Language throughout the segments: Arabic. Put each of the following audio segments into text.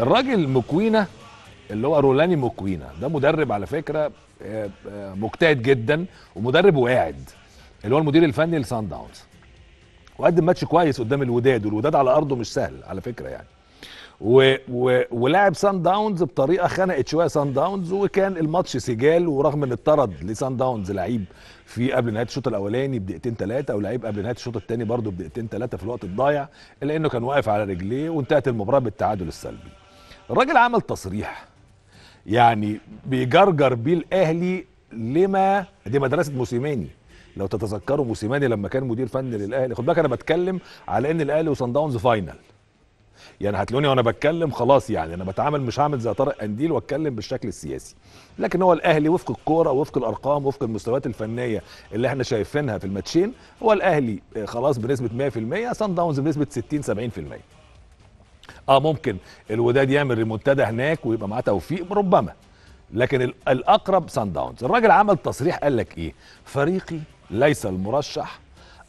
الراجل مكوينا اللي هو رولاني مكوينا ده مدرب على فكره آه، آه، مجتهد جدا ومدرب واعد اللي هو المدير الفني لسان داونز وقدم ماتش كويس قدام الوداد والوداد على ارضه مش سهل على فكره يعني و... و... ولعب سان داونز بطريقه خنقت شويه سان داونز وكان الماتش سجال ورغم ان اتطرد لسان داونز لعيب في قبل نهايه الشوط الاولاني بدقيقتين ثلاثه ولعيب قبل نهايه الشوط الثاني برضه بدقيقتين ثلاثه في الوقت الضايع الا انه كان واقف على رجليه وانتهت المباراه بالتعادل السلبي الراجل عمل تصريح يعني بيجرجر بيه الاهلي لما دي مدرسه موسيماني لو تتذكروا موسيماني لما كان مدير فني للاهلي خد بالك انا بتكلم على ان الاهلي وصن داونز فاينل يعني هتلوني وانا بتكلم خلاص يعني انا بتعامل مش هعمل زي طارق قنديل واتكلم بالشكل السياسي لكن هو الاهلي وفق الكوره وفق الارقام وفق المستويات الفنيه اللي احنا شايفينها في الماتشين هو الاهلي خلاص بنسبه 100% سان داونز بنسبه 60 70% اه ممكن الوداد يعمل ريمونتادا هناك ويبقى معاه توفيق ربما لكن الاقرب سان داونز الراجل عمل تصريح قال لك ايه فريقي ليس المرشح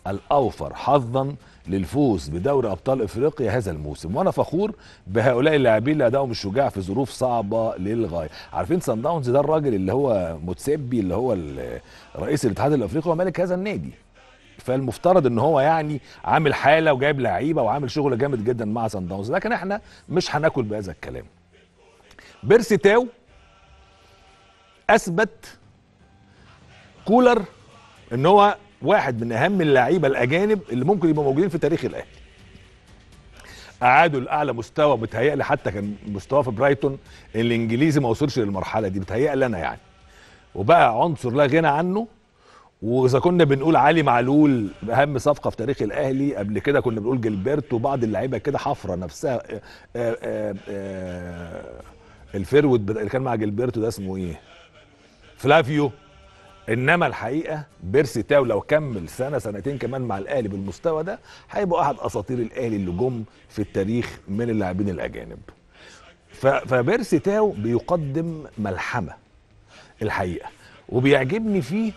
الاوفر حظا للفوز بدوري ابطال افريقيا هذا الموسم وانا فخور بهؤلاء اللاعبين اللي ادائهم الشجاع في ظروف صعبه للغايه عارفين سان داونز ده الراجل اللي هو متسبي اللي هو رئيس الاتحاد الافريقي ومالك هذا النادي فالمفترض ان هو يعني عامل حاله وجايب لعيبه وعامل شغل جامد جدا مع سان داونز لكن احنا مش هناكل بهذا الكلام بيرسي تاو اثبت كولر ان هو واحد من اهم اللعيبه الاجانب اللي ممكن يبقوا موجودين في تاريخ الاهلي اعادوا لاعلى مستوى بتهيألي حتى كان مستواه في برايتون الانجليزي ما وصلش للمرحله دي بتهيألي انا يعني وبقى عنصر لا غنى عنه واذا كنا بنقول علي معلول اهم صفقه في تاريخ الاهلي قبل كده كنا بنقول جلبرت وبعض اللعيبه كده حفره نفسها آآ آه، آآ آه، آه، الفيرود اللي كان مع جلبرتو ده اسمه ايه فلافيو انما الحقيقه بيرسي تاو لو كمل سنه سنتين كمان مع الاهلي بالمستوى ده هيبقى احد اساطير الاهلي اللي جم في التاريخ من اللاعبين الاجانب فبيرسي تاو بيقدم ملحمه الحقيقه وبيعجبني فيه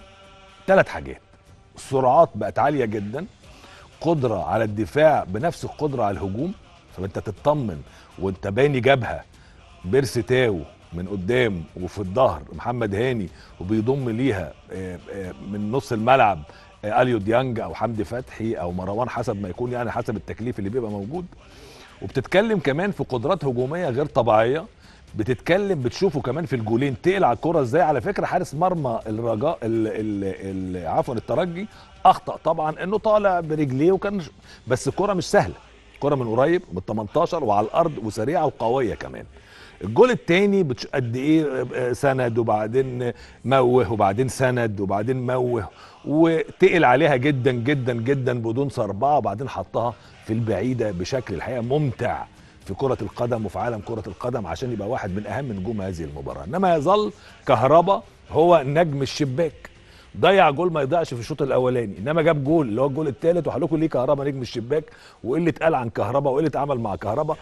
ثلاث حاجات السرعات بقت عاليه جدا قدره على الدفاع بنفس القدره على الهجوم فانت تطمن وانت باني جبهه بيرس تاو من قدام وفي الظهر محمد هاني وبيضم ليها آه، آه، من نص الملعب آه، اليو ديانج او حمدي فتحي او مروان حسب ما يكون يعني حسب التكليف اللي بيبقى موجود وبتتكلم كمان في قدرات هجوميه غير طبيعيه بتتكلم بتشوفه كمان في الجولين تقل على الكره ازاي على فكره حارس مرمى الرجاء عفوا الترجي اخطا طبعا انه طالع برجليه وكان بس الكره مش سهله كره من قريب من 18 وعلى الارض وسريعه وقويه كمان الجول التاني بتش... قد ايه سند وبعدين موه وبعدين سند وبعدين موه وتقل عليها جدا جدا جدا بدون صربعه وبعدين حطها في البعيده بشكل الحقيقه ممتع في كرة القدم وفي عالم كرة القدم عشان يبقى واحد من أهم نجوم هذه المباراة إنما يظل كهربا هو نجم الشباك ضيع جول ما يضيعش في الشوط الاولاني انما جاب جول اللي هو الجول الثالث وحلوكوا ليه كهربا نجم الشباك وايه اللي اتقال عن كهربا وايه اللي اتعمل مع كهربا